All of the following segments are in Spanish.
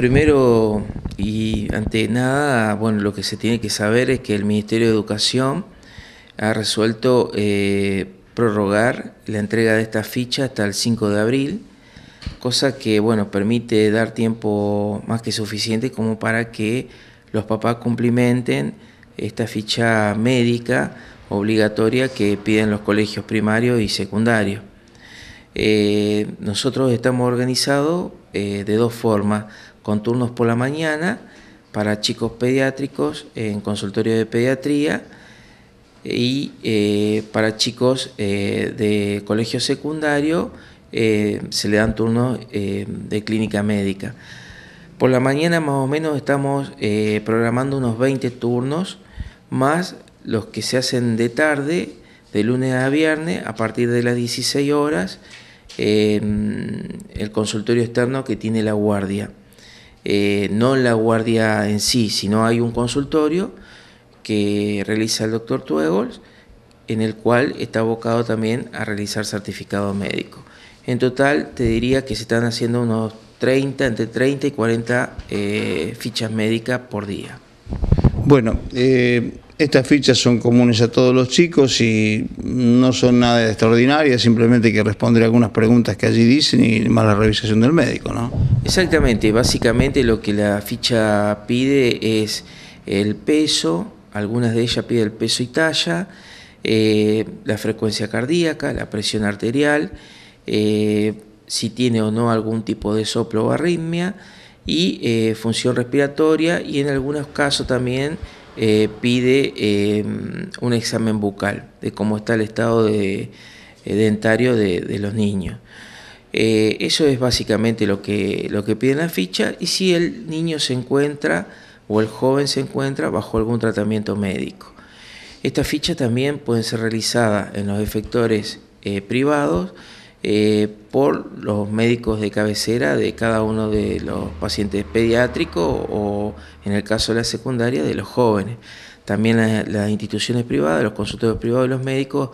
Primero y ante nada, bueno, lo que se tiene que saber es que el Ministerio de Educación ha resuelto eh, prorrogar la entrega de esta ficha hasta el 5 de abril, cosa que, bueno, permite dar tiempo más que suficiente como para que los papás cumplimenten esta ficha médica obligatoria que piden los colegios primarios y secundarios. Eh, nosotros estamos organizados eh, de dos formas, con turnos por la mañana para chicos pediátricos en consultorio de pediatría y eh, para chicos eh, de colegio secundario se le dan turnos de clínica médica. Por la mañana más o menos estamos programando unos 20 turnos más los que se hacen de tarde, de lunes a viernes, a partir de las 16 horas el consultorio externo que tiene la guardia. Eh, no la guardia en sí, sino hay un consultorio que realiza el doctor Tuegols, en el cual está abocado también a realizar certificado médico. En total, te diría que se están haciendo unos 30, entre 30 y 40 eh, fichas médicas por día. Bueno, eh, estas fichas son comunes a todos los chicos y no son nada extraordinarias, simplemente hay que responder algunas preguntas que allí dicen y más la revisación del médico, ¿no? Exactamente, básicamente lo que la ficha pide es el peso, algunas de ellas piden el peso y talla, eh, la frecuencia cardíaca, la presión arterial, eh, si tiene o no algún tipo de soplo o arritmia y eh, función respiratoria y en algunos casos también eh, pide eh, un examen bucal de cómo está el estado de, eh, dentario de, los niños. eso es básicamente lo que, lo pide la ficha y si el niño se encuentra o el joven se encuentra bajo algún tratamiento médico. Estas fichas también pueden ser realizadas en los efectores privados eh, por los médicos de cabecera de cada uno de los pacientes pediátricos o, en el caso de la secundaria, de los jóvenes. También las, instituciones privadas, los consultorios privados y los médicos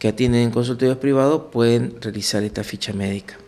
que atienden en consultorios privados pueden realizar esta ficha médica.